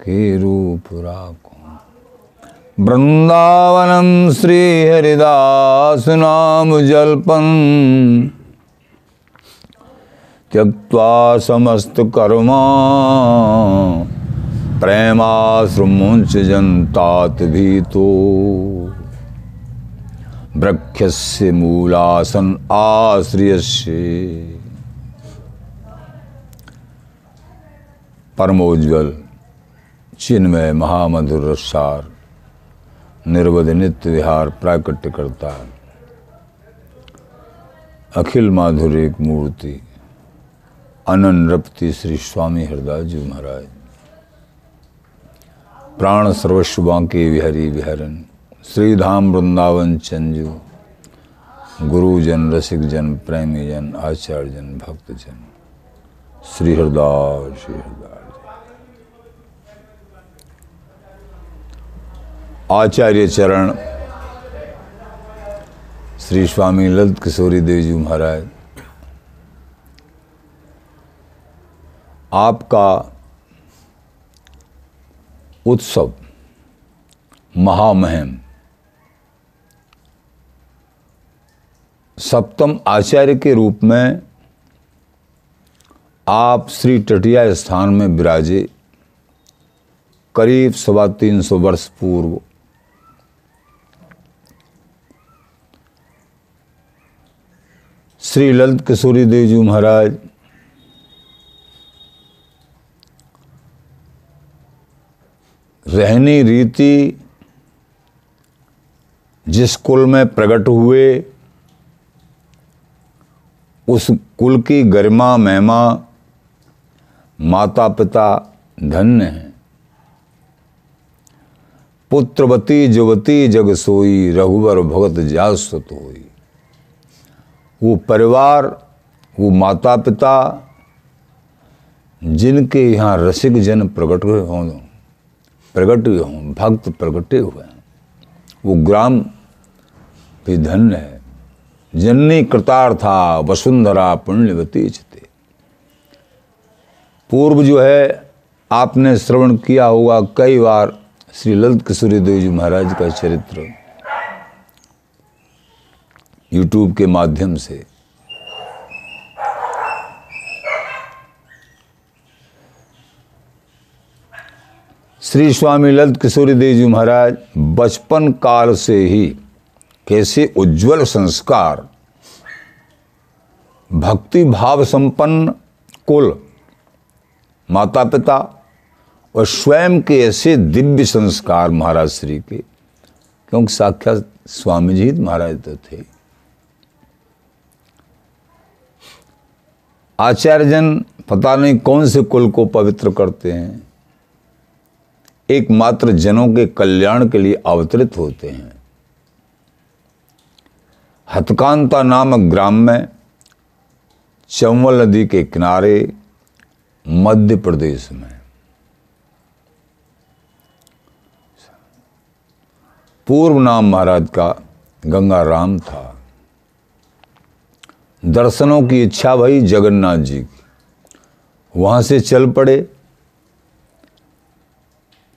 के रूप राखो वृंदावनम श्री हरिदास नाम जल्पन त्यक्वा समस्त कर्मा प्रेमाश्रमुंच जनतात भी तो वृक्ष मूलासन आश्रिय परमोज्वल चिन्मय महामधुर रसार निर्वध नित्य विहार प्राकट्य करता अखिल माधुरिक मूर्ति अनन रपति श्री स्वामी हरदास जी महाराज प्राण सर्वस्व बांके विहरी विहरन श्रीधाम वृंदावन चंजू गुरुजन रसिक जन प्रेमी जन आचार्य जन भक्त जन श्री हरदास श्री हरदास आचार्य चरण श्री स्वामी ललित किशोरी देव जी महाराज आपका उत्सव महामहिम सप्तम आचार्य के रूप में आप श्री टटिया स्थान में विराजे करीब सवा तीन सौ वर्ष पूर्व श्री ललित किशोरी देव जी महाराज रहनी रीति जिस कुल में प्रकट हुए उस कुल की गरिमा महिमा माता पिता धन्य हैं पुत्रवती जुवती जग सोई रघुवर भगत जासत होई वो परिवार वो माता पिता जिनके यहाँ रसिक जन प्रकट हुए हों प्रकट हुए हों भक्त प्रकटे हुए हैं वो ग्राम भी धन्य है जननी कृतार्था वसुंधरा पुण्यवती चते पूर्व जो है आपने श्रवण किया होगा कई बार श्री ललित किशोरी देव जी महाराज का चरित्र यूट्यूब के माध्यम से श्री स्वामी ललित किशोरी देव जी महाराज बचपन काल से ही कैसे उज्जवल संस्कार भक्ति भाव संपन्न कुल माता पिता और स्वयं के ऐसे दिव्य संस्कार महाराज श्री के क्योंकि साक्षात स्वामी जी तो महाराज तो थे आचार्य जन पता नहीं कौन से कुल को पवित्र करते हैं एकमात्र जनों के कल्याण के लिए अवतरित होते हैं हथकांता नामक ग्राम में चंबल नदी के किनारे मध्य प्रदेश में पूर्व नाम महाराज का गंगाराम था दर्शनों की इच्छा भई जगन्नाथ जी की वहाँ से चल पड़े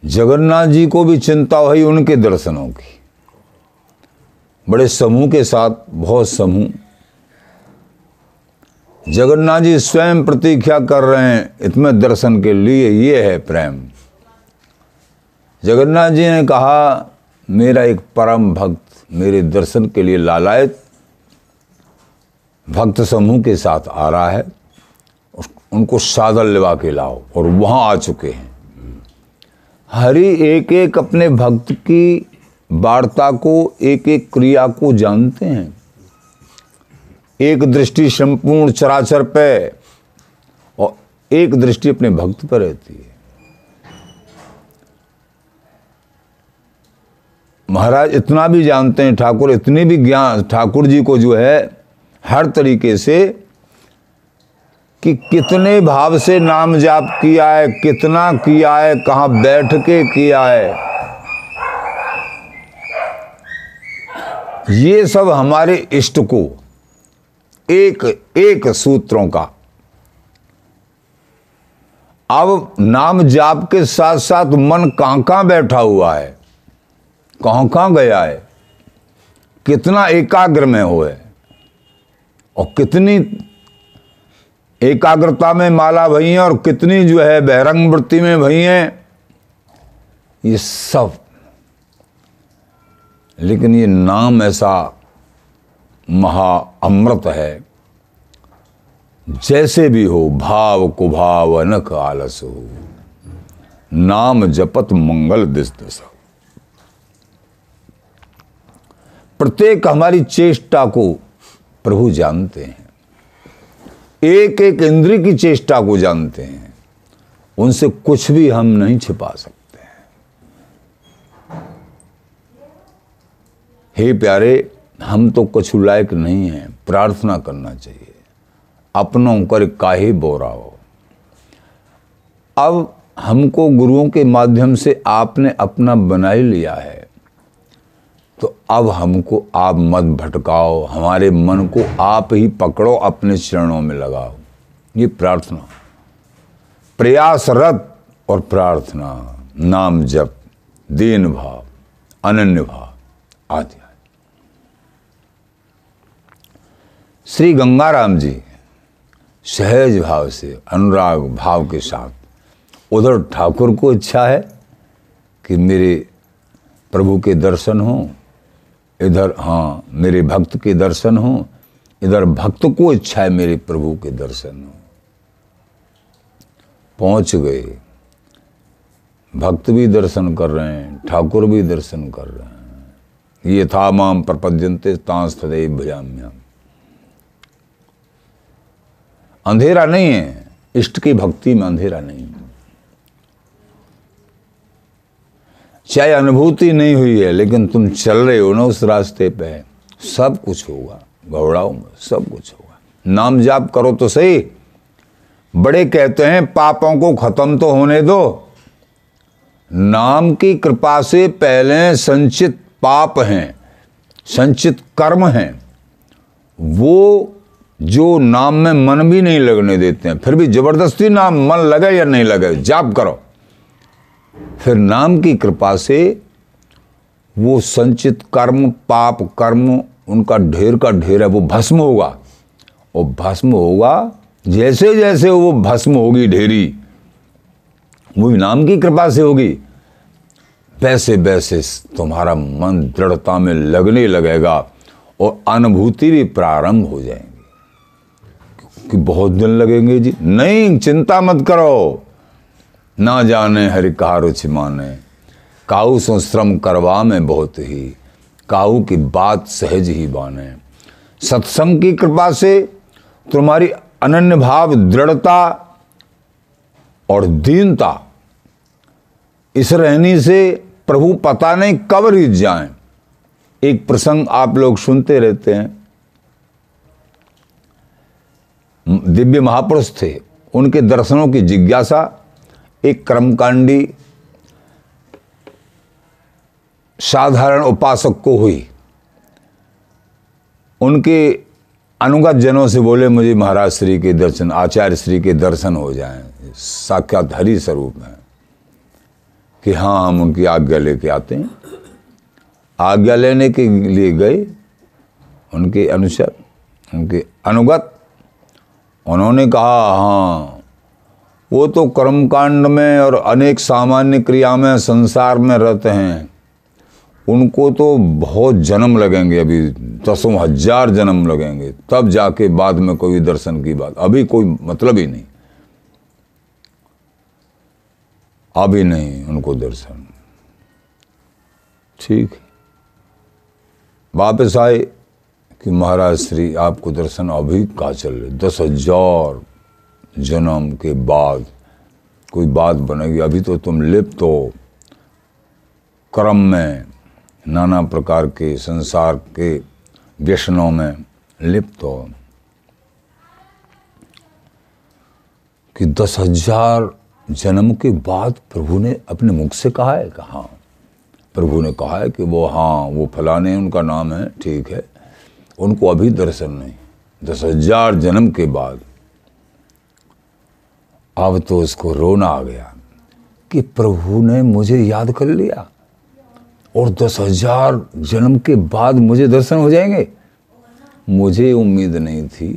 जगन्नाथ जी को भी चिंता भई उनके दर्शनों की बड़े समूह के साथ बहुत समूह जगन्नाथ जी स्वयं प्रतीक्षा कर रहे हैं इतने दर्शन के लिए ये है प्रेम जगन्नाथ जी ने कहा मेरा एक परम भक्त मेरे दर्शन के लिए लालायत भक्त समूह के साथ आ रहा है उनको सादर लिवा के लाओ और वहाँ आ चुके हैं हरि एक एक अपने भक्त की वार्ता को एक एक क्रिया को जानते हैं एक दृष्टि संपूर्ण चराचर पे और एक दृष्टि अपने भक्त पर रहती है महाराज इतना भी जानते हैं ठाकुर इतने भी ज्ञान ठाकुर जी को जो है हर तरीके से कि कितने भाव से नाम जाप किया है कितना किया है कहाँ बैठ के किया है ये सब हमारे इष्ट को एक एक सूत्रों का अब नाम जाप के साथ साथ मन कहाँ कहाँ बैठा हुआ है कहाँ कहाँ गया है कितना एकाग्र में हुआ है और कितनी एकाग्रता में माला भई हैं और कितनी जो है बहरंग वृत्ति में भई हैं ये सब लेकिन ये नाम ऐसा महा अमृत है जैसे भी हो भाव कुभाव अनख आलस हो नाम जपत मंगल दिस दशा प्रत्येक हमारी चेष्टा को प्रभु जानते हैं एक एक इंद्र की चेष्टा को जानते हैं उनसे कुछ भी हम नहीं छिपा सकते हैं हे प्यारे हम तो कुछ लायक नहीं हैं प्रार्थना करना चाहिए अपनों कर काहे बोरा हो अब हमको गुरुओं के माध्यम से आपने अपना बना ही लिया है तो अब हमको आप मत भटकाओ हमारे मन को आप ही पकड़ो अपने चरणों में लगाओ ये प्रार्थना प्रयासरत और प्रार्थना नाम जप दीन भाव अनन्य भाव आदि श्री गंगाराम जी सहज भाव से अनुराग भाव के साथ उधर ठाकुर को इच्छा है कि मेरे प्रभु के दर्शन हों इधर हाँ मेरे भक्त के दर्शन हो इधर भक्त को इच्छा है मेरे प्रभु के दर्शन हो पहुंच गए भक्त भी दर्शन कर रहे हैं ठाकुर भी दर्शन कर रहे हैं ये था माम प्रपद्यंते तांस तदैव अंधेरा नहीं है इष्ट की भक्ति में अंधेरा नहीं है चाहे अनुभूति नहीं हुई है लेकिन तुम चल रहे हो ना उस रास्ते पे सब कुछ होगा घबराओ सब कुछ होगा नाम जाप करो तो सही बड़े कहते हैं पापों को खत्म तो होने दो नाम की कृपा से पहले संचित पाप हैं संचित कर्म हैं वो जो नाम में मन भी नहीं लगने देते हैं फिर भी जबरदस्ती नाम मन लगे या नहीं लगे जाप करो फिर नाम की कृपा से वो संचित कर्म पाप कर्म उनका ढेर का ढेर है वो भस्म होगा और भस्म होगा जैसे जैसे वो भस्म होगी ढेरी वो भी नाम की कृपा से होगी वैसे वैसे तुम्हारा मन दृढ़ता में लगने लगेगा और अनुभूति भी प्रारंभ हो जाएंगी कि बहुत दिन लगेंगे जी नहीं चिंता मत करो ना जाने हरि रुचि माने काऊ सो श्रम करवा में बहुत ही काऊ की बात सहज ही बाने सत्संग की कृपा से तुम्हारी अनन्य भाव दृढ़ता और दीनता इस रहनी से प्रभु पता नहीं कब रीत जाए एक प्रसंग आप लोग सुनते रहते हैं दिव्य महापुरुष थे उनके दर्शनों की जिज्ञासा एक कर्मकांडी साधारण उपासक को हुई उनके अनुगत जनों से बोले मुझे महाराज श्री के दर्शन आचार्य श्री के दर्शन हो जाए साक्षात हरी स्वरूप हैं कि हाँ हम उनकी आज्ञा लेके आते हैं आज्ञा लेने के लिए गए उनके अनुसार उनके अनुगत उन्होंने कहा हाँ वो तो कर्मकांड में और अनेक सामान्य क्रिया में संसार में रहते हैं उनको तो बहुत जन्म लगेंगे अभी दसों हजार जन्म लगेंगे तब जाके बाद में कोई दर्शन की बात अभी कोई मतलब ही नहीं अभी नहीं उनको दर्शन ठीक वापस आए कि महाराज श्री आपको दर्शन अभी का चल रहे दस हजार जन्म के बाद कोई बात बनेगी अभी तो तुम लिप्त हो क्रम में नाना प्रकार के संसार के व्यसनों में लिप्त हो कि दस हजार जन्म के बाद प्रभु ने अपने मुख से कहा है कि हाँ प्रभु ने कहा है कि वो हाँ वो फलाने उनका नाम है ठीक है उनको अभी दर्शन नहीं दस हजार जन्म के बाद अब तो उसको रोना आ गया कि प्रभु ने मुझे याद कर लिया और दस हजार जन्म के बाद मुझे दर्शन हो जाएंगे मुझे उम्मीद नहीं थी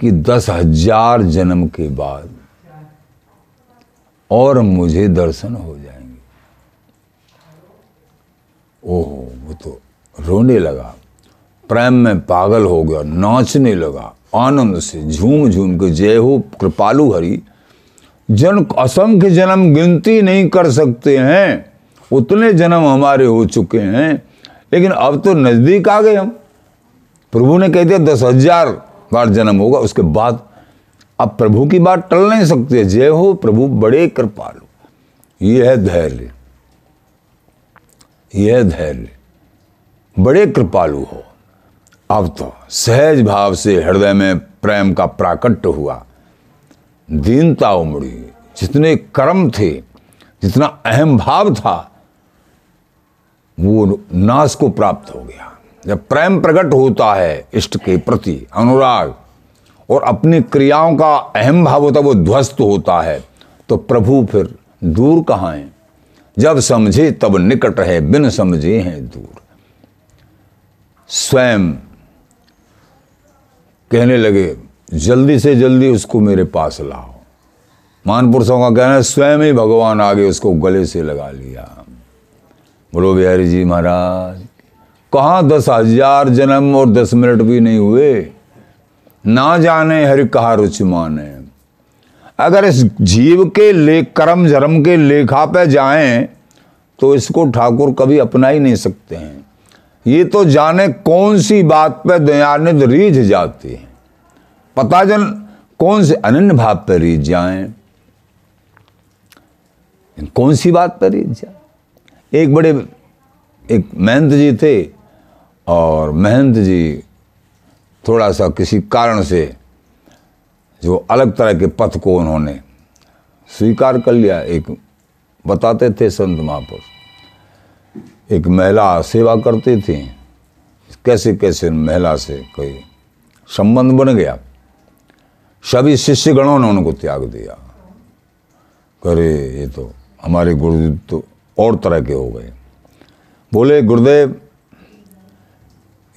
कि दस हजार जन्म के बाद और मुझे दर्शन हो जाएंगे ओह वो तो रोने लगा प्रेम में पागल हो गया नाचने लगा आनंद से झूम झूम के जय हो कृपालु हरि जन असंख्य जन्म गिनती नहीं कर सकते हैं उतने जन्म हमारे हो चुके हैं लेकिन अब तो नज़दीक आ गए हम प्रभु ने कह दिया दस हजार बार जन्म होगा उसके बाद अब प्रभु की बात टल नहीं सकते जय हो प्रभु बड़े कृपालु ये है धैर्य यह धैर्य बड़े कृपालु हो अब तो सहज भाव से हृदय में प्रेम का प्राकट्य हुआ दीनता उमड़ी जितने कर्म थे जितना अहम भाव था वो नाश को प्राप्त हो गया जब प्रेम प्रकट होता है इष्ट के प्रति अनुराग और अपनी क्रियाओं का अहम भाव होता है वो ध्वस्त होता है तो प्रभु फिर दूर कहाँ हैं जब समझे तब निकट रहे बिन समझे हैं दूर स्वयं कहने लगे जल्दी से जल्दी उसको मेरे पास लाओ मान पुरुषों का कहना है स्वयं ही भगवान आगे उसको गले से लगा लिया बोलो बिहारी जी महाराज कहाँ दस हजार जन्म और दस मिनट भी नहीं हुए ना जाने हरि कहा रुचि माने अगर इस जीव के ले कर्म धर्म के लेखा पे जाएं तो इसको ठाकुर कभी अपना ही नहीं सकते हैं ये तो जाने कौन सी बात पे दयानित रीझ जाती है पता जन कौन से अनन्य भाव पर रीझ जाए कौन सी बात पर रीझ जाए एक बड़े एक महंत जी थे और महंत जी थोड़ा सा किसी कारण से जो अलग तरह के पथ को उन्होंने स्वीकार कर लिया एक बताते थे संत महापुरुष एक महिला सेवा करती थी कैसे कैसे महिला से कोई संबंध बन गया सभी शिष्यगणों ने उनको त्याग दिया करे ये तो हमारे गुरुदेव तो और तरह के हो गए बोले गुरुदेव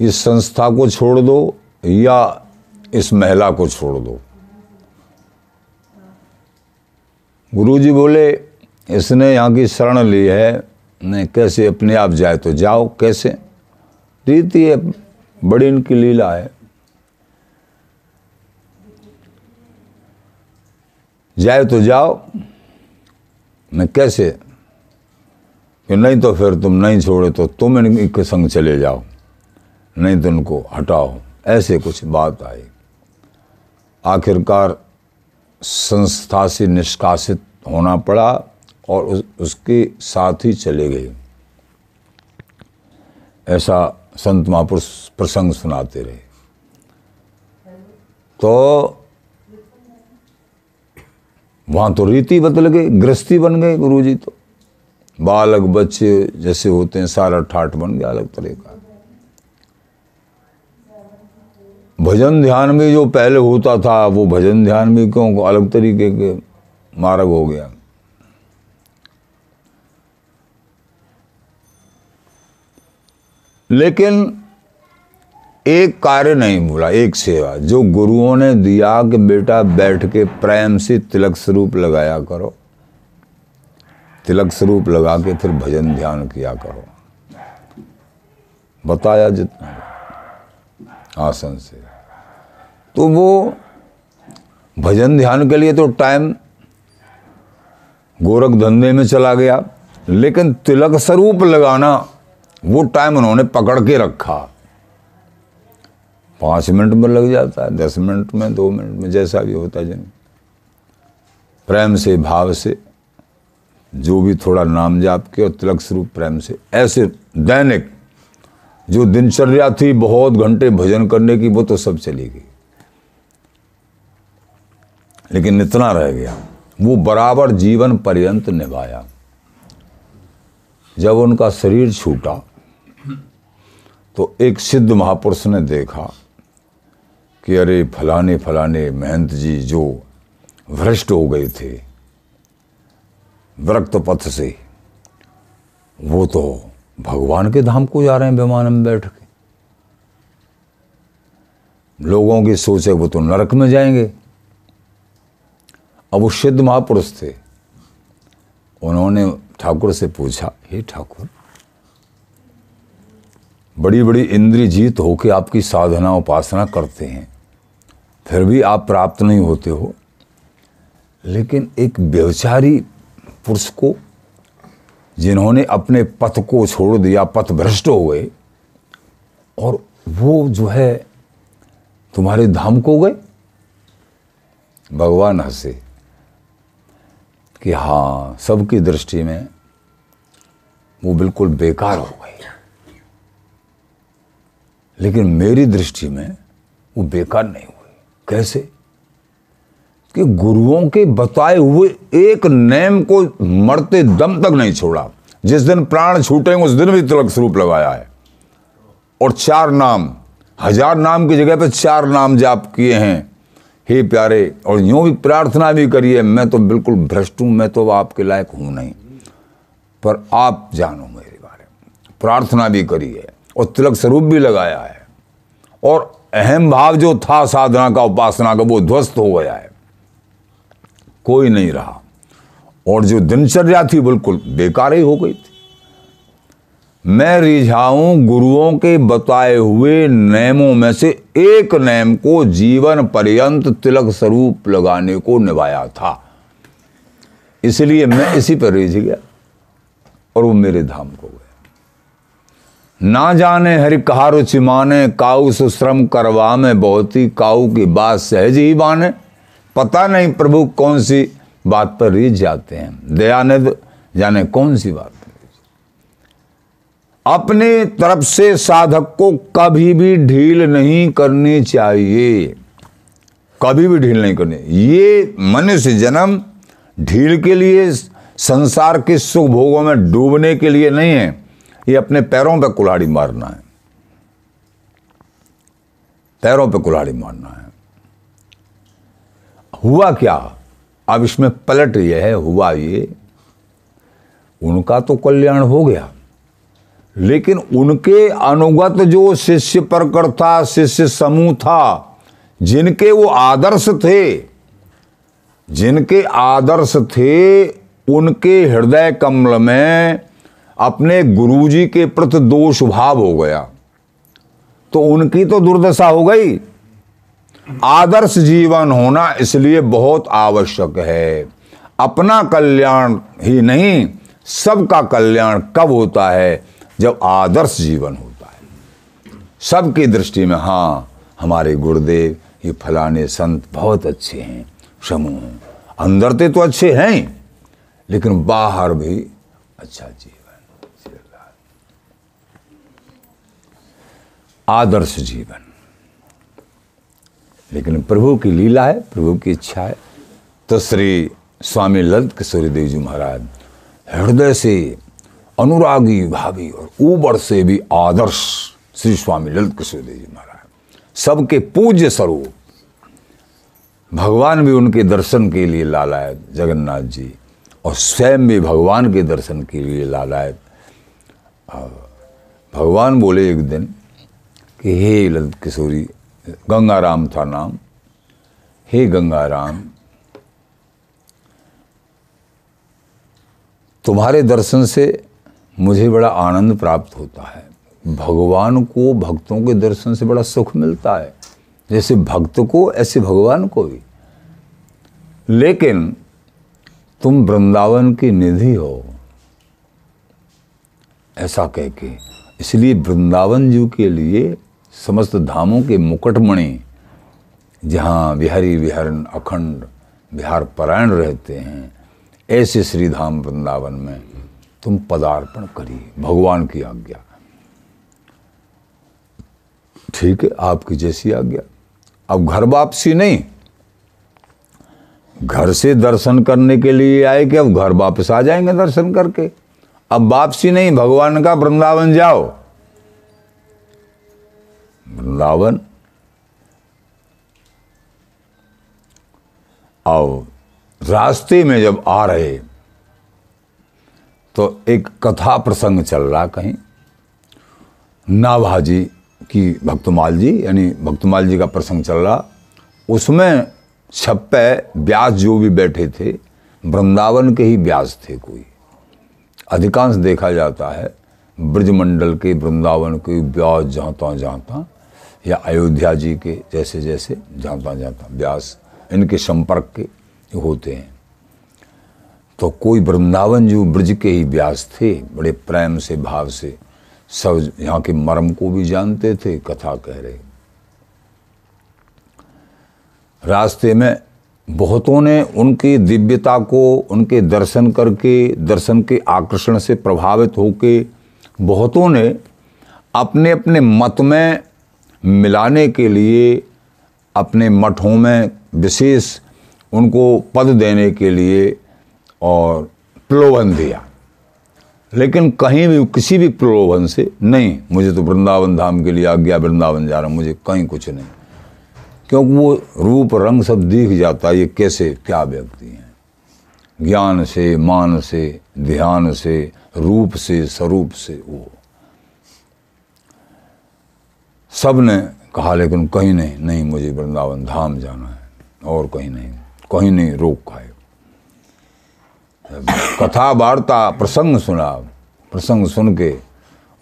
इस संस्था को छोड़ दो या इस महिला को छोड़ दो गुरुजी बोले इसने यहाँ की शरण ली है नहीं कैसे अपने आप जाए तो जाओ कैसे रीति है बड़ी इनकी लीला है जाए तो जाओ न कैसे कि नहीं तो फिर तुम नहीं छोड़े तो तुम इनके संग चले जाओ नहीं तो उनको हटाओ ऐसे कुछ बात आई आखिरकार संस्था से निष्कासित होना पड़ा और उस, उसके साथ ही चले गए ऐसा संत महापुरुष प्रसंग सुनाते रहे तो वहाँ तो रीति बदल गई गृहस्थी बन गए गुरु जी तो बालक बच्चे जैसे होते हैं सारा ठाट बन गया अलग तरह का भजन ध्यान में जो पहले होता था वो भजन ध्यान में क्यों अलग तरीके के मार्ग हो गया लेकिन एक कार्य नहीं भूला एक सेवा जो गुरुओं ने दिया कि बेटा बैठ के प्रेम से तिलक स्वरूप लगाया करो तिलक स्वरूप लगा के फिर भजन ध्यान किया करो बताया जितना आसन से तो वो भजन ध्यान के लिए तो टाइम गोरख धंधे में चला गया लेकिन तिलक स्वरूप लगाना वो टाइम उन्होंने पकड़ के रखा पाँच मिनट में लग जाता है दस मिनट में दो मिनट में जैसा भी होता है जन प्रेम से भाव से जो भी थोड़ा नाम जाप के और तिलक स्वरूप प्रेम से ऐसे दैनिक जो दिनचर्या थी बहुत घंटे भजन करने की वो तो सब चली गई लेकिन इतना रह गया वो बराबर जीवन पर्यंत निभाया जब उनका शरीर छूटा तो एक सिद्ध महापुरुष ने देखा कि अरे फलाने फलाने महंत जी जो भ्रष्ट हो गए थे वृक्त पथ से वो तो भगवान के धाम को जा रहे हैं विमान में बैठ के लोगों की सोच है वो तो नरक में जाएंगे अब वो सिद्ध महापुरुष थे उन्होंने ठाकुर से पूछा हे ठाकुर बड़ी बड़ी जीत होकर आपकी साधना उपासना करते हैं फिर भी आप प्राप्त नहीं होते हो लेकिन एक व्यवचारी पुरुष को जिन्होंने अपने पथ को छोड़ दिया पथ भ्रष्ट हो गए और वो जो है तुम्हारे धाम को गए भगवान हंसे कि हाँ सबकी दृष्टि में वो बिल्कुल बेकार हो गए लेकिन मेरी दृष्टि में वो बेकार नहीं हुई कैसे कि गुरुओं के बताए हुए एक नेम को मरते दम तक नहीं छोड़ा जिस दिन प्राण छूटे उस दिन भी तिलक स्वरूप लगाया है और चार नाम हजार नाम की जगह पर चार नाम जाप किए हैं हे प्यारे और यूं भी प्रार्थना भी करिए मैं तो बिल्कुल भ्रष्ट हूं मैं तो आपके लायक हूं नहीं पर आप जानो मेरे बारे में प्रार्थना भी करिए और तिलक स्वरूप भी लगाया है और अहम भाव जो था साधना का उपासना का वो ध्वस्त हो गया है कोई नहीं रहा और जो दिनचर्या थी बिल्कुल बेकार ही हो गई थी मैं रिझाऊं गुरुओं के बताए हुए नियमों में से एक नियम को जीवन पर्यंत तिलक स्वरूप लगाने को निभाया था इसलिए मैं इसी पर रिझ गया और वो मेरे धाम को ना जाने हरि रुचि माने काऊ सुश्रम करवा में बहुत ही काऊ की बात सहज ही बाने पता नहीं प्रभु कौन सी बात पर रीझ जाते हैं दयानंद जाने कौन सी बात अपने तरफ से साधक को कभी भी ढील नहीं करनी चाहिए कभी भी ढील नहीं करनी ये मनुष्य जन्म ढील के लिए संसार के सुख भोगों में डूबने के लिए नहीं है ये अपने पैरों पे कुल्हाड़ी मारना है पैरों पे कुल्हाड़ी मारना है हुआ क्या अब इसमें पलट ये है हुआ ये उनका तो कल्याण हो गया लेकिन उनके अनुगत जो शिष्य प्रकर था शिष्य समूह था जिनके वो आदर्श थे जिनके आदर्श थे उनके हृदय कमल में अपने गुरुजी के प्रति दोष भाव हो गया तो उनकी तो दुर्दशा हो गई आदर्श जीवन होना इसलिए बहुत आवश्यक है अपना कल्याण ही नहीं सबका कल्याण कब होता है जब आदर्श जीवन होता है सबकी दृष्टि में हाँ हमारे गुरुदेव ये फलाने संत बहुत अच्छे हैं समूह अंदर ते तो अच्छे हैं लेकिन बाहर भी अच्छा जी आदर्श जीवन लेकिन प्रभु की लीला है प्रभु की इच्छा है तो श्री स्वामी ललित किशोरी देव जी महाराज हृदय से अनुरागी भावी और ऊबर से भी आदर्श श्री स्वामी ललित किशोरी देव जी महाराज सबके पूज्य स्वरूप भगवान भी उनके दर्शन के लिए लालायत जगन्नाथ जी और स्वयं भी भगवान के दर्शन के लिए लालायत भगवान बोले एक दिन कि हे ललित किशोरी गंगाराम था नाम हे गंगाराम तुम्हारे दर्शन से मुझे बड़ा आनंद प्राप्त होता है भगवान को भक्तों के दर्शन से बड़ा सुख मिलता है जैसे भक्त को ऐसे भगवान को भी लेकिन तुम वृंदावन की निधि हो ऐसा कह के इसलिए वृंदावन जी के लिए समस्त धामों के मुकुटमणि जहाँ बिहारी विहार अखंड बिहार परायण रहते हैं ऐसे श्री धाम वृंदावन में तुम पदार्पण करिए भगवान की आज्ञा ठीक है आपकी जैसी आज्ञा अब घर वापसी नहीं घर से दर्शन करने के लिए आए कि अब घर वापस आ जाएंगे दर्शन करके अब वापसी नहीं भगवान का वृंदावन जाओ वृंदावन और रास्ते में जब आ रहे तो एक कथा प्रसंग चल रहा कहीं नाभाजी की भक्तमाल जी यानी भक्तमाल जी का प्रसंग चल रहा उसमें छप्पे ब्याज ब्यास जो भी बैठे थे वृंदावन के ही ब्याज थे कोई अधिकांश देखा जाता है ब्रजमंडल के वृंदावन के ब्यास जहाँ तहाँ जहाँ तहाँ या अयोध्या जी के जैसे जैसे जाता जाता व्यास इनके संपर्क के होते हैं तो कोई वृंदावन जो ब्रज के ही व्यास थे बड़े प्रेम से भाव से सब यहाँ के मर्म को भी जानते थे कथा कह रहे रास्ते में बहुतों ने उनकी दिव्यता को उनके दर्शन करके दर्शन के आकर्षण से प्रभावित होके बहुतों ने अपने अपने मत में मिलाने के लिए अपने मठों में विशेष उनको पद देने के लिए और प्रलोभन दिया लेकिन कहीं भी किसी भी प्रलोभन से नहीं मुझे तो वृंदावन धाम के लिए आज्ञा वृंदावन जा रहा मुझे कहीं कुछ नहीं क्योंकि वो रूप रंग सब दिख जाता है ये कैसे क्या व्यक्ति हैं ज्ञान से मान से ध्यान से रूप से स्वरूप से वो सब ने कहा लेकिन कहीं नहीं नहीं मुझे वृंदावन धाम जाना है और कहीं नहीं कहीं नहीं रोक खाए कथा वार्ता प्रसंग सुना प्रसंग सुन के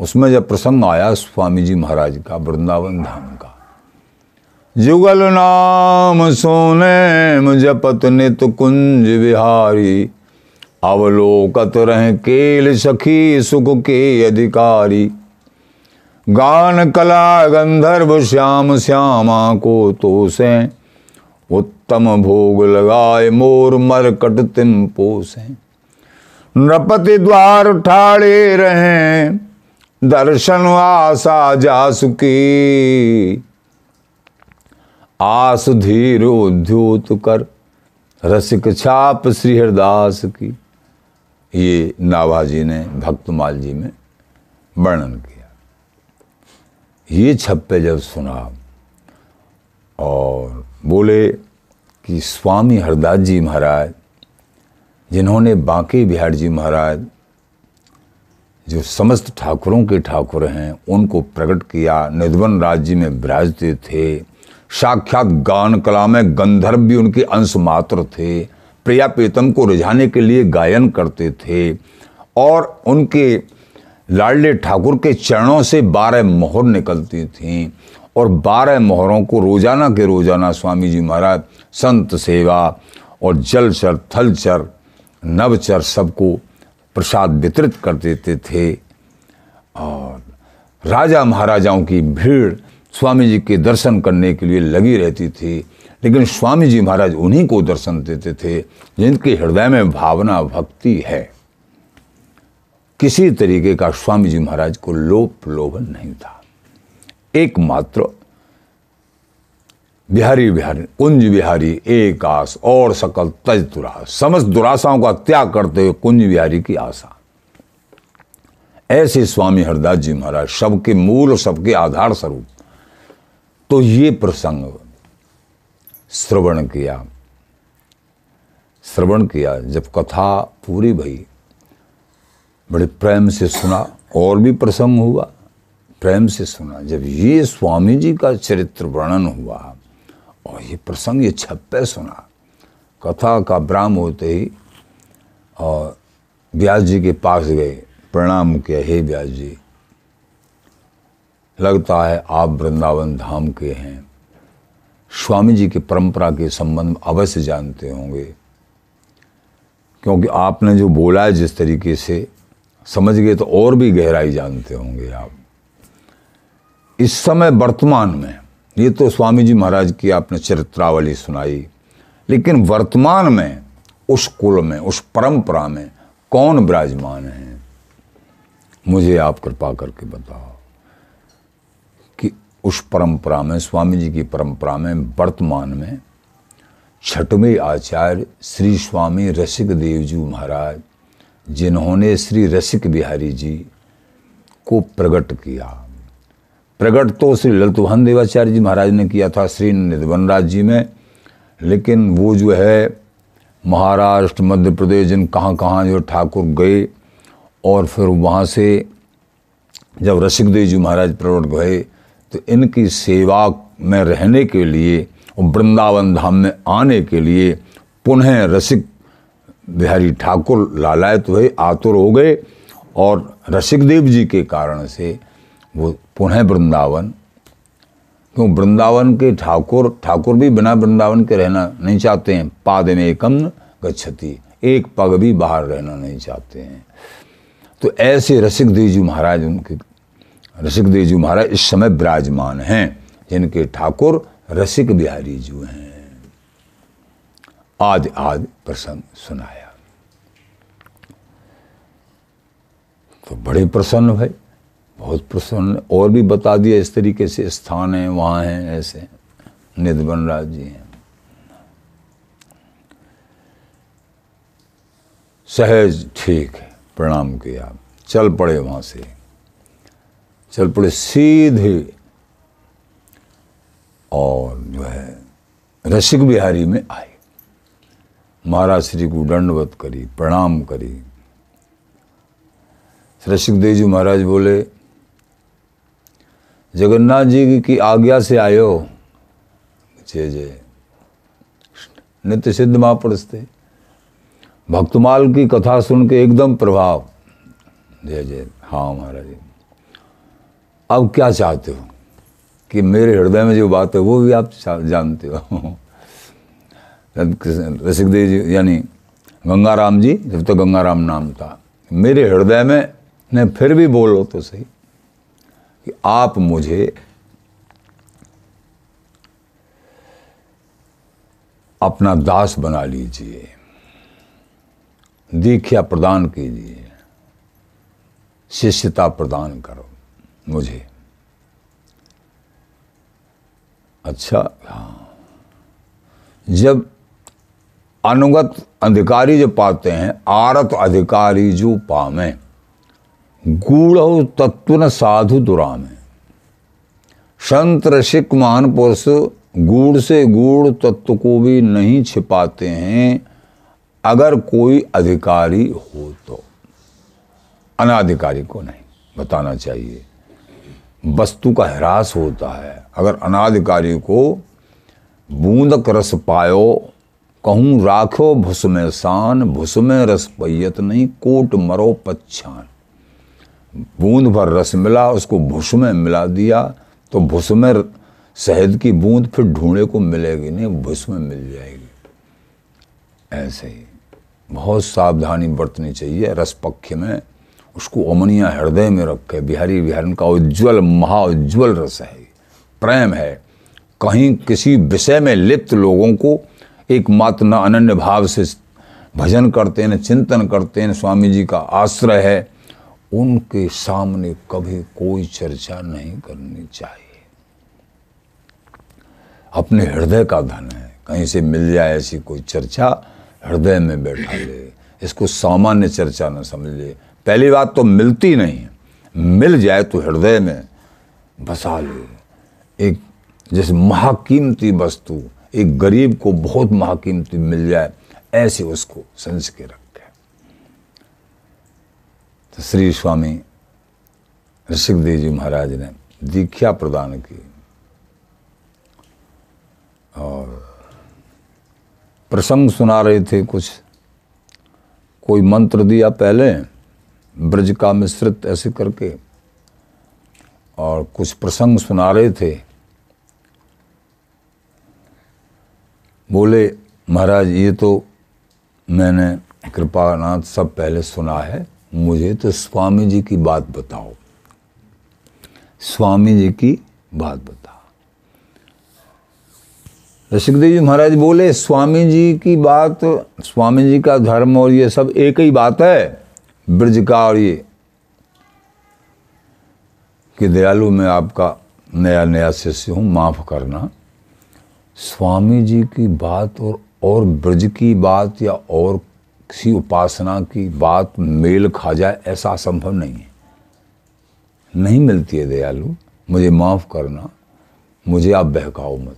उसमें जब प्रसंग आया स्वामी जी महाराज का वृंदावन धाम का जुगल नाम सोने पत्नी तो कुंज बिहारी अवलोकत रहे केल सखी सुख के अधिकारी गान कला गंधर्व श्याम श्यामा को तो से उत्तम भोग लगाए मोर कट तिम पोसे नृपति द्वार ठाड़े रहे दर्शन आशा जासुकी आस धीरोद्योत कर रसिक छाप श्री हरदास की ये नाभाजी ने भक्तमाल जी में वर्णन किया ये छप्पे जब सुना और बोले कि स्वामी हरदास जी महाराज जिन्होंने बांके बिहार जी महाराज जो समस्त ठाकुरों के ठाकुर हैं उनको प्रकट किया निधवन राज्य में विराजते थे साक्षात गान कला में गंधर्व भी उनके अंश मात्र थे प्रिया प्रीतम को रिझाने के लिए गायन करते थे और उनके लाडले ठाकुर के चरणों से बारह मोहर निकलती थीं और बारह मोहरों को रोजाना के रोजाना स्वामी जी महाराज संत सेवा और जलचर थलचर नवचर सबको प्रसाद वितरित कर देते थे और राजा महाराजाओं की भीड़ स्वामी जी के दर्शन करने के लिए लगी रहती थी लेकिन स्वामी जी महाराज उन्हीं को दर्शन देते थे जिनके हृदय में भावना भक्ति है किसी तरीके का स्वामी जी महाराज को लोभ प्रलोभन नहीं था एकमात्र बिहारी बिहारी कुंज बिहारी एक आस और सकल तज दुरास समस्त दुराशाओं का त्याग करते हुए कुंज बिहारी की आशा ऐसे स्वामी हरदास जी महाराज सबके मूल सबके आधार स्वरूप तो ये प्रसंग श्रवण किया श्रवण किया जब कथा पूरी भई बड़े प्रेम से सुना और भी प्रसंग हुआ प्रेम से सुना जब ये स्वामी जी का चरित्र वर्णन हुआ और ये प्रसंग ये छप्पे सुना कथा का ब्राह्म होते ही और ब्यास जी के पास गए प्रणाम किया हे ब्यास जी लगता है आप वृंदावन धाम के हैं स्वामी जी की परंपरा के संबंध में अवश्य जानते होंगे क्योंकि आपने जो बोला है जिस तरीके से समझ गए तो और भी गहराई जानते होंगे आप इस समय वर्तमान में ये तो स्वामी जी महाराज की आपने चरित्रावली सुनाई लेकिन वर्तमान में उस कुल में उस परंपरा में कौन विराजमान है मुझे आप कृपा करके बताओ कि उस परंपरा में स्वामी जी की परंपरा में वर्तमान में छठवें आचार्य श्री स्वामी रसिक देव जी महाराज जिन्होंने श्री रसिक बिहारी जी को प्रकट किया प्रकट तो श्री ललितोहन देवाचार्य जी महाराज ने किया था श्री निधवनराज जी में लेकिन वो जो है महाराष्ट्र मध्य प्रदेश जिन कहाँ कहाँ जो ठाकुर गए और फिर वहाँ से जब रसिकदेव जी महाराज प्रकट गए तो इनकी सेवा में रहने के लिए और वृंदावन धाम में आने के लिए पुनः रसिक बिहारी ठाकुर लालायत हुए आतुर हो गए और रसिकदेव जी के कारण से वो पुनः वृंदावन क्यों वृंदावन के ठाकुर ठाकुर भी बिना वृंदावन के रहना नहीं चाहते हैं पाद में एकम गच्छति एक पग भी बाहर रहना नहीं चाहते हैं तो ऐसे रसिक देव जी महाराज उनके रसिक देव जी महाराज इस समय विराजमान हैं जिनके ठाकुर रसिक बिहारी जी हैं आदि आदि प्रसंग सुनाया तो बड़े प्रसन्न भाई बहुत प्रसन्न और भी बता दिया इस तरीके से स्थान है वहाँ हैं ऐसे निधवन राज जी हैं सहज ठीक है प्रणाम किया चल पड़े वहाँ से चल पड़े सीधे और जो है रसिक बिहारी में आए महाराज श्री को दंडवत करी प्रणाम करी श्री सुखदेव जी महाराज बोले जगन्नाथ जी की आज्ञा से आयो जय जय नित्य सिद्ध महापुरुष थे भक्तमाल की कथा सुन के एकदम प्रभाव जय जय हाँ महाराज अब क्या चाहते हो कि मेरे हृदय में जो बात है वो भी आप जानते हो रसिकदेव जी यानी गंगाराम जी जब तो गंगाराम नाम था मेरे हृदय में ने फिर भी बोलो तो सही कि आप मुझे अपना दास बना लीजिए दीक्षा प्रदान कीजिए शिष्यता प्रदान करो मुझे अच्छा हाँ जब अनुगत अधिकारी जो पाते हैं आरत अधिकारी जो पामे गूढ़ तत्व न साधु दुरामे संत रसिक महान पुरुष गूढ़ से गूढ़ तत्व को भी नहीं छिपाते हैं अगर कोई अधिकारी हो तो अनाधिकारी को नहीं बताना चाहिए वस्तु का ह्रास होता है अगर अनाधिकारी को बूंदक रस पायो कहूँ राखो भुसमे शान भुसमे रस पैयत नहीं कोट मरो पच्छान बूंद भर रस मिला उसको भुसमे मिला दिया तो भुसमे शहद की बूंद फिर ढूंढे को मिलेगी नहीं भुसमे मिल जाएगी ऐसे ही बहुत सावधानी बरतनी चाहिए रस पक्ष में उसको अमनिया हृदय में रखे बिहारी बिहार का उज्ज्वल महा उज्ज्वल रस है प्रेम है कहीं किसी विषय में लिप्त लोगों को एकमात्र न अनन्य भाव से भजन करते हैं चिंतन करते हैं स्वामी जी का आश्रय है उनके सामने कभी कोई चर्चा नहीं करनी चाहिए अपने हृदय का धन है कहीं से मिल जाए ऐसी कोई चर्चा हृदय में बैठा ले इसको सामान्य चर्चा न समझिए पहली बात तो मिलती नहीं है मिल जाए तो हृदय में बसा ले एक जैसे महाकीमती वस्तु एक गरीब को बहुत महाकीमती मिल जाए ऐसे उसको संस के रखे तो श्री स्वामी ऋषिकदेव जी महाराज ने दीक्षा प्रदान की और प्रसंग सुना रहे थे कुछ कोई मंत्र दिया पहले ब्रज का मिश्रित ऐसे करके और कुछ प्रसंग सुना रहे थे बोले महाराज ये तो मैंने कृपानाथ सब पहले सुना है मुझे तो स्वामी जी की बात बताओ स्वामी जी की बात बताओ रसिकदेव जी महाराज बोले स्वामी जी की बात स्वामी जी का धर्म और ये सब एक ही बात है ब्रज का और ये कि दयालु मैं आपका नया नया शिष्य हूँ माफ़ करना स्वामी जी की बात और और ब्रज की बात या और किसी उपासना की बात मेल खा जाए ऐसा असंभव नहीं है नहीं मिलती है दयालु मुझे माफ़ करना मुझे आप बहकाओ मत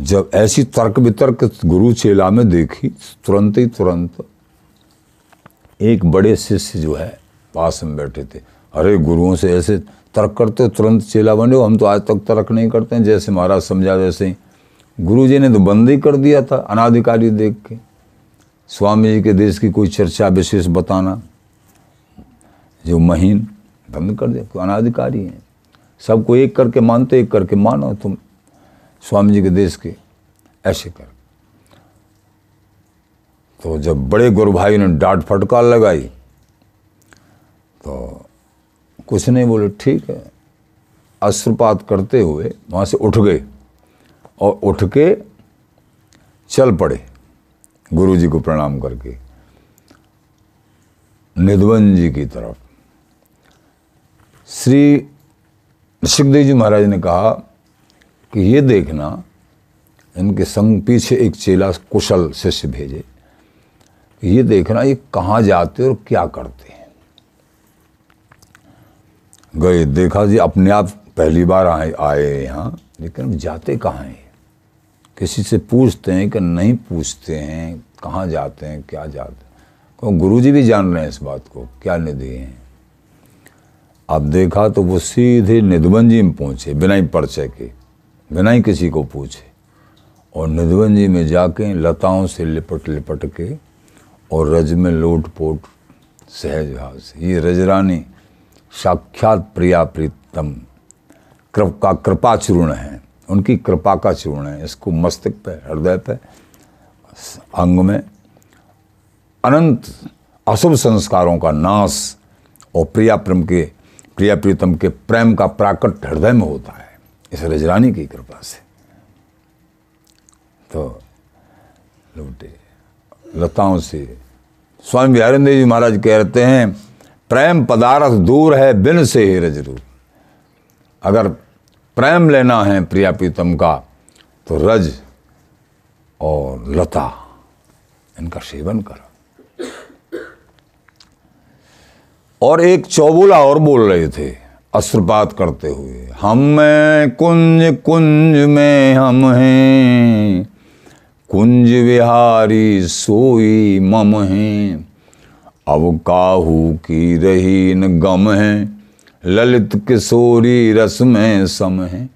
जब ऐसी तर्क वितर्क गुरु चेला में देखी तुरंत ही तुरंत एक बड़े शिष्य जो है पास में बैठे थे अरे गुरुओं से ऐसे तर्क करते हो तुरंत चेला बने हो हम तो आज तक तर्क नहीं करते हैं जैसे महाराज समझा वैसे ही गुरु जी ने तो बंद ही कर दिया था अनाधिकारी देख के स्वामी जी के देश की कोई चर्चा विशेष बताना जो महीन बंद कर दिया तो अनाधिकारी है सबको एक करके मानते एक करके मानो तुम स्वामी जी के देश के ऐसे कर तो जब बड़े गुरु भाई ने डांट फटकार लगाई तो कुछ नहीं बोले ठीक है अश्रुपात करते हुए वहाँ से उठ गए और उठ के चल पड़े गुरु जी को प्रणाम करके निधवन जी की तरफ श्री सुखदेव जी महाराज ने कहा कि ये देखना इनके संग पीछे एक चेला कुशल शिष्य भेजे ये देखना ये कहाँ जाते और क्या करते हैं गए देखा जी अपने आप पहली बार आए आए यहाँ लेकिन जाते कहाँ हैं किसी से पूछते हैं कि नहीं पूछते हैं कहाँ जाते हैं क्या जाते हैं गुरु जी भी जान रहे हैं इस बात को क्या निधि हैं अब देखा तो वो सीधे निधुबन जी में पहुँचे बिना ही पर्चे के बिना ही किसी को पूछे और निधुबन जी में जाके लताओं से लिपट लिपट के और रज में लोट पोट सहज भाव से ये रजरानी साक्षात प्रिया प्रीतम कृप का कृपा चूर्ण है उनकी कृपा का चूर्ण है इसको मस्तिष्क पे हृदय पे अंग में अनंत अशुभ संस्कारों का नाश और प्रिया प्रेम के प्रिया प्रीतम के प्रेम का प्राकट हृदय में होता है इस रजरानी की कृपा से तो लोटे लताओं से स्वामी बिहारेंद्र जी महाराज कहते हैं प्रेम पदार्थ दूर है बिन से ही रूप अगर प्रेम लेना है प्रिया प्रीतम का तो रज और लता इनका सेवन कर और एक चौबुला और बोल रहे थे अस्त्रपात करते हुए हम में कुंज कुंज में हम हैं कुंज विहारी सोई मम हैं अब काहू की रही न गम है ललित किशोरी रस में सम है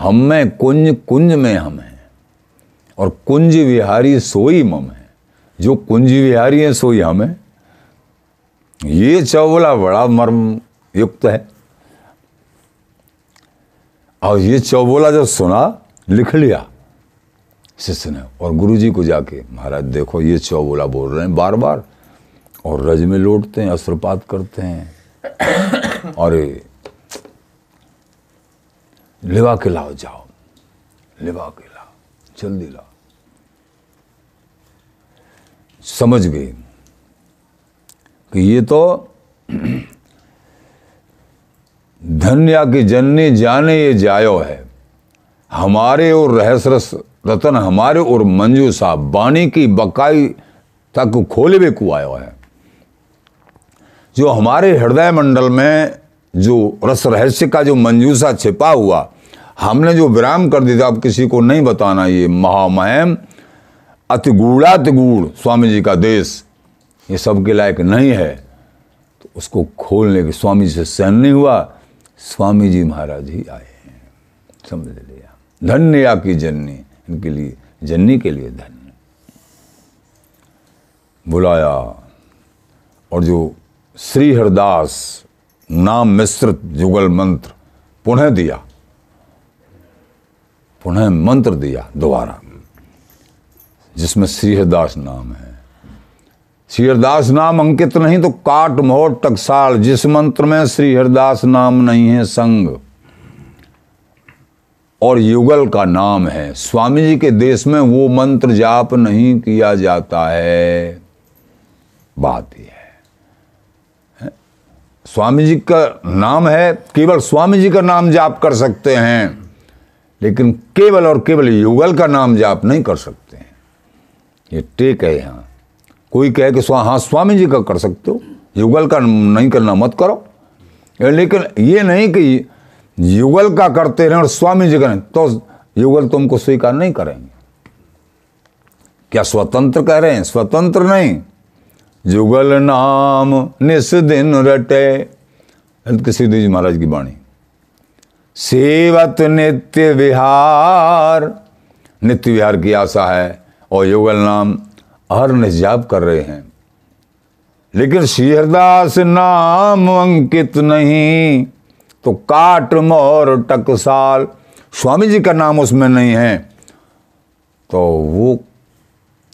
हम में कुंज कुंज में हम हैं और कुंज विहारी सोई मम है जो कुंज विहारी है सोई हम है ये चौवला बड़ा मर्म युक्त है और ये चौबोला जब सुना लिख लिया शिष्य ने और गुरुजी को जाके महाराज देखो ये चौबोला बोल रहे हैं बार बार और रज में लौटते हैं अस्त्रपात करते हैं और लिवा के लाओ जाओ लिवा के लाओ जल्दी लाओ समझ गए कि ये तो धन्या की जन्ने जाने ये जायो है हमारे और रहस्य रतन हमारे और मंजू साहब वाणी की बकाई तक खोले हुए कुआयो है जो हमारे हृदय मंडल में जो रस रहस्य का जो मंजूसा छिपा हुआ हमने जो विराम कर दिया अब किसी को नहीं बताना ये महामहम अतिगूढ़ातिगूढ़ स्वामी जी का देश ये सबके लायक नहीं है तो उसको खोलने के स्वामी से सहन नहीं हुआ स्वामी जी महाराज ही आए हैं समझ लिया धन्य या की जन्नी इनके लिए जन्नी के लिए धन्य बुलाया और जो श्री हरदास नाम मिश्रित जुगल मंत्र पुनः दिया पुनः मंत्र दिया दोबारा जिसमें श्री हरदास नाम है श्री हरदास नाम अंकित नहीं तो काट मोहर टकसाल जिस मंत्र में श्री हरदास नाम नहीं है संग और युगल का नाम है स्वामी जी के देश में वो मंत्र जाप नहीं किया जाता है बात यह है स्वामी जी का नाम है केवल स्वामी जी का नाम जाप कर सकते हैं लेकिन केवल और केवल युगल का नाम जाप नहीं कर सकते हैं ये टेक है यहाँ कोई कहे कि स्वा हाँ स्वामी जी का कर सकते हो युगल का नहीं करना मत करो लेकिन ये नहीं कि युगल का करते रहें और स्वामी जी करें तो युगल तुमको स्वीकार नहीं करेंगे क्या स्वतंत्र कह रहे हैं स्वतंत्र नहीं जुगल नाम निस दिन रटे हल्त तो सिद्धि जी महाराज की बाणी सेवत नित्य विहार नित्य विहार की आशा है और युगल नाम हर निजाब कर रहे हैं लेकिन शिहरदास नाम अंकित नहीं तो काट मोर टकसाल स्वामी जी का नाम उसमें नहीं है तो वो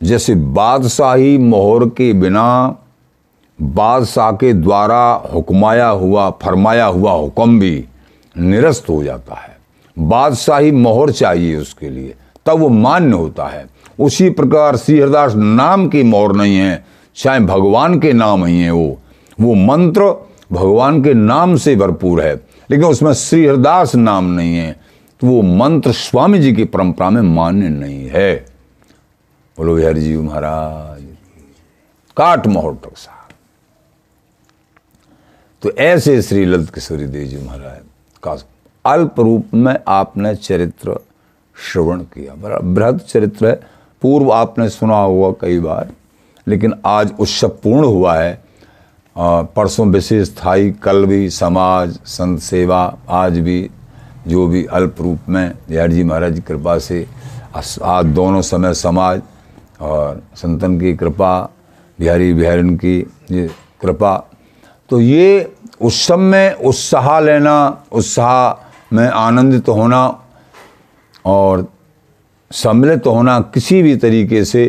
जैसे बादशाही मोहर के बिना बादशाह के द्वारा हुक्माया हुआ फरमाया हुआ हुक्म भी निरस्त हो जाता है बादशाही मोहर चाहिए उसके लिए तब वो मान्य होता है उसी प्रकार श्रीहरदास नाम की मोहर नहीं है चाहे भगवान के नाम ही हैं वो वो मंत्र भगवान के नाम से भरपूर है लेकिन उसमें श्रीहरदास नाम नहीं है तो वो मंत्र स्वामी जी की परंपरा में मान्य नहीं है बोलो बिहारी जी महाराज काट काटमोहर टकसाल तो ऐसे श्री ललित किशोरी देव जी महाराज का अल्प रूप में आपने चरित्र श्रवण किया बड़ा बृहद चरित्र है पूर्व आपने सुना हुआ कई बार लेकिन आज उत्सव पूर्ण हुआ है परसों विशेष थाई कल भी समाज संत सेवा आज भी जो भी अल्प रूप में दयाल जी महाराज की कृपा से आज दोनों समय समाज और संतन की कृपा बिहारी बिहारिन की ये कृपा तो ये उत्सव में उत्साह लेना उत्साह में आनंदित होना और सम्मिलित होना किसी भी तरीके से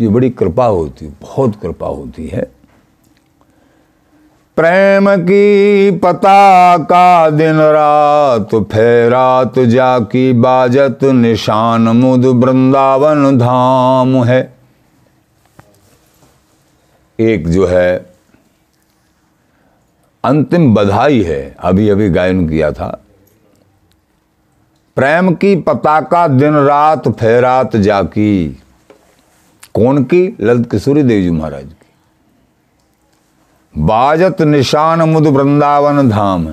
ये बड़ी कृपा होती बहुत कृपा होती है प्रेम की पता का दिन रात फेरात जाकी बाजत निशान मुद वृंदावन धाम है एक जो है अंतिम बधाई है अभी अभी गायन किया था प्रेम की पताका दिन रात फेरात जाकी कौन की ललित किशोरी देव जी महाराज की बाजत निशान मुद वृंदावन धाम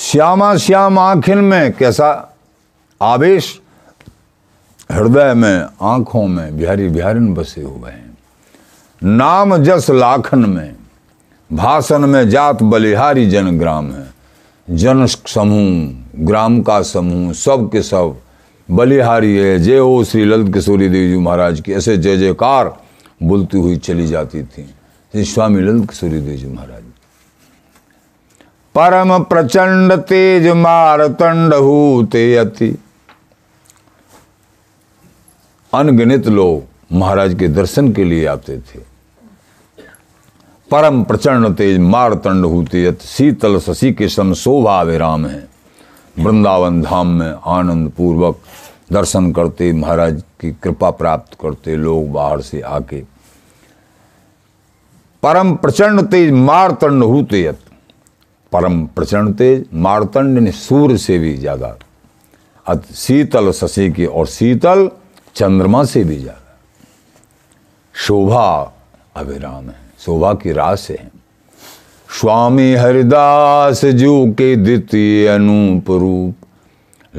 श्यामा श्याम आखिर में कैसा आवेश हृदय में आंखों में बिहारी बिहारिन बसे हुए हैं नाम जस लाखन में भाषण में जात बलिहारी जन ग्राम है जन समूह ग्राम का समूह सब के सब बलिहारी है जय हो श्री ललित किशोरी देवी जी महाराज की ऐसे जय जयकार बोलती हुई चली जाती थी स्वामी ललित सूर्यदेव जी महाराज परम प्रचंड तेज मारतंड होते अति अनगिनित लोग महाराज के दर्शन के लिए आते थे परम प्रचंड तेज मारतंड होते अति शीतल शशि के सम शोभा विराम है वृंदावन धाम में आनंद पूर्वक दर्शन करते महाराज की कृपा प्राप्त करते लोग बाहर से आके परम प्रचंड तेज मारतंड हूतयत परम प्रचंड तेज मारतंड ने सूर्य से भी ज्यादा अत शीतल शशि के और शीतल चंद्रमा से भी ज्यादा शोभा अभिराम है शोभा की रास है स्वामी हरिदास जू के द्वितीय अनूप रूप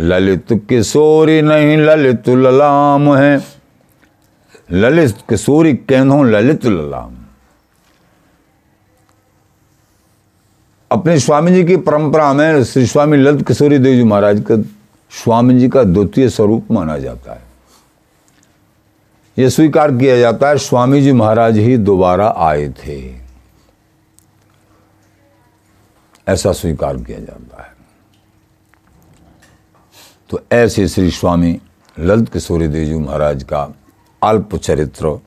ललित किशोरी नहीं ललित ललाम है ललित किशोरी कहो ललित ललाम अपने स्वामी जी की परंपरा में श्री स्वामी ललित किशोरी देव जी महाराज का स्वामी जी का द्वितीय स्वरूप माना जाता है यह स्वीकार किया जाता है स्वामी जी महाराज ही दोबारा आए थे ऐसा स्वीकार किया जाता है तो ऐसे श्री स्वामी ललित किशोरी देव जी महाराज का अल्प चरित्र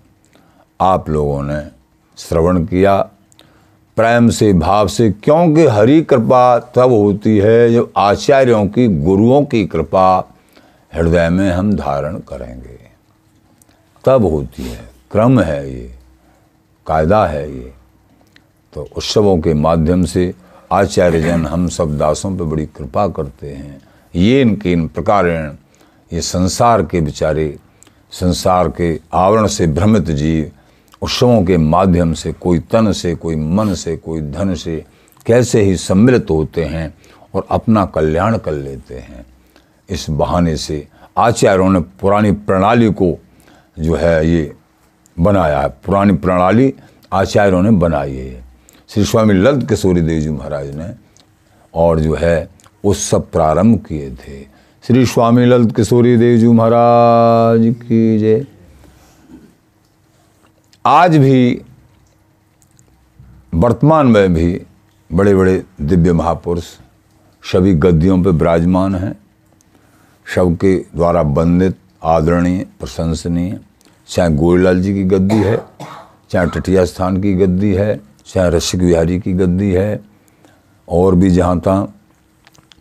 आप लोगों ने श्रवण किया प्रेम से भाव से क्योंकि हरि कृपा तब होती है जब आचार्यों की गुरुओं की कृपा हृदय में हम धारण करेंगे तब होती है क्रम है ये कायदा है ये तो उत्सवों के माध्यम से आचार्य जन हम सब दासों पर बड़ी कृपा करते हैं ये इनके इन प्रकार ये संसार के बेचारे संसार के आवरण से भ्रमित जीव उत्सवों के माध्यम से कोई तन से कोई मन से कोई धन से कैसे ही सम्मिलित होते हैं और अपना कल्याण कर लेते हैं इस बहाने से आचार्यों ने पुरानी प्रणाली को जो है ये बनाया है पुरानी प्रणाली आचार्यों ने बनाई है श्री स्वामी ललित किशोरी देव जी महाराज ने और जो है वो सब प्रारंभ किए थे श्री स्वामी ललित किशोरी देव जी महाराज की जय आज भी वर्तमान में भी बड़े बड़े दिव्य महापुरुष सभी गद्दियों पर विराजमान हैं शव के द्वारा वंदित आदरणीय प्रशंसनीय चाहे गोरीलाल जी की गद्दी है चाहे टटिया स्थान की गद्दी है चाहे रसिक बिहारी की गद्दी है और भी जहाँ तहाँ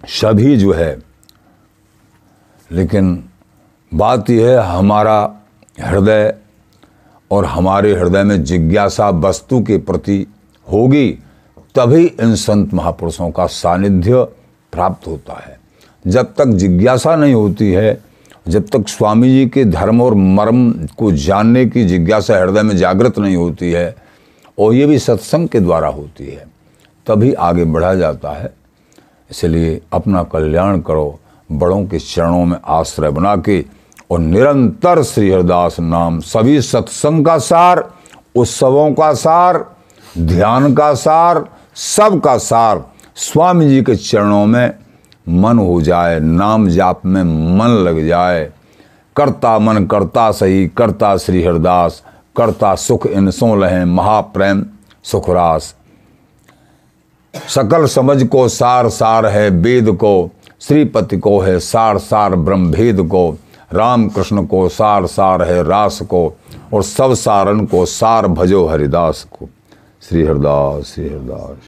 सभी जो है लेकिन बात यह है हमारा हृदय और हमारे हृदय में जिज्ञासा वस्तु के प्रति होगी तभी इन संत महापुरुषों का सानिध्य प्राप्त होता है जब तक जिज्ञासा नहीं होती है जब तक स्वामी जी के धर्म और मर्म को जानने की जिज्ञासा हृदय में जागृत नहीं होती है और ये भी सत्संग के द्वारा होती है तभी आगे बढ़ा जाता है इसलिए अपना कल्याण करो बड़ों के चरणों में आश्रय बना के और निरंतर श्री हरदास नाम सभी सत्संग का सार उत्सवों का सार ध्यान का सार सब का सार स्वामी जी के चरणों में मन हो जाए नाम जाप में मन लग जाए करता मन करता सही करता श्री हरदास करता सुख इन सो लहें महाप्रेम सुखरास सकल समझ को सार सार है वेद को श्रीपति को है सार सार ब्रह्म भेद को राम कृष्ण को सार सार है रास को और सब सारण को सार भजो हरिदास को श्री हरदास श्री हरदास